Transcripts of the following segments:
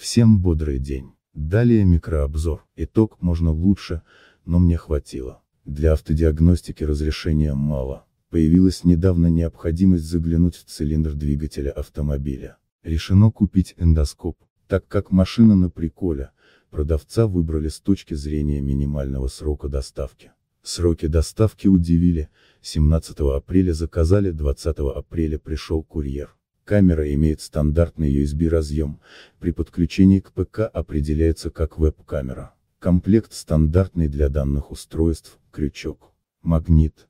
Всем бодрый день. Далее микрообзор. Итог можно лучше, но мне хватило. Для автодиагностики разрешения мало. Появилась недавно необходимость заглянуть в цилиндр двигателя автомобиля. Решено купить эндоскоп, так как машина на приколе, продавца выбрали с точки зрения минимального срока доставки. Сроки доставки удивили, 17 апреля заказали, 20 апреля пришел курьер. Камера имеет стандартный USB-разъем, при подключении к ПК определяется как веб-камера. Комплект стандартный для данных устройств, крючок, магнит,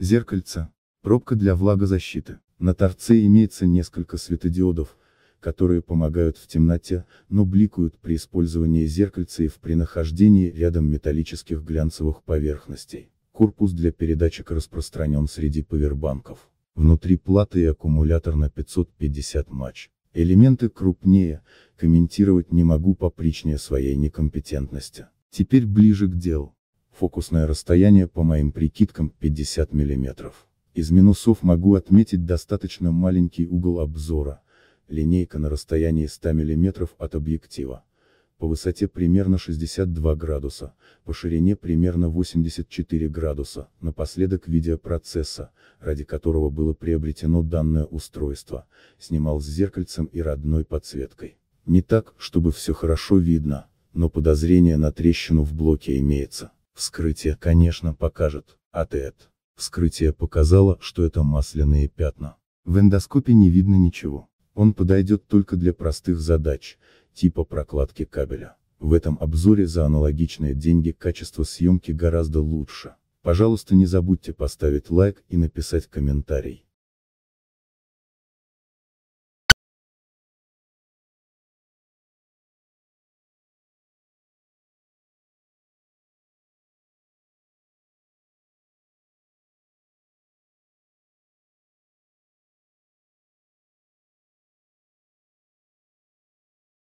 зеркальце, пробка для влагозащиты. На торце имеется несколько светодиодов, которые помогают в темноте, но бликуют при использовании зеркальца и в при нахождении рядом металлических глянцевых поверхностей. Корпус для передатчика распространен среди павербанков. Внутри платы и аккумулятор на 550 матч. Элементы крупнее, комментировать не могу по причине своей некомпетентности. Теперь ближе к делу. Фокусное расстояние по моим прикидкам 50 мм. Из минусов могу отметить достаточно маленький угол обзора, линейка на расстоянии 100 мм от объектива по высоте примерно 62 градуса, по ширине примерно 84 градуса, напоследок видеопроцесса, ради которого было приобретено данное устройство, снимал с зеркальцем и родной подсветкой. Не так, чтобы все хорошо видно, но подозрение на трещину в блоке имеется. Вскрытие, конечно, покажет, а ТЭТ. Вскрытие показало, что это масляные пятна. В эндоскопе не видно ничего. Он подойдет только для простых задач, типа прокладки кабеля. В этом обзоре за аналогичные деньги качество съемки гораздо лучше. Пожалуйста не забудьте поставить лайк и написать комментарий.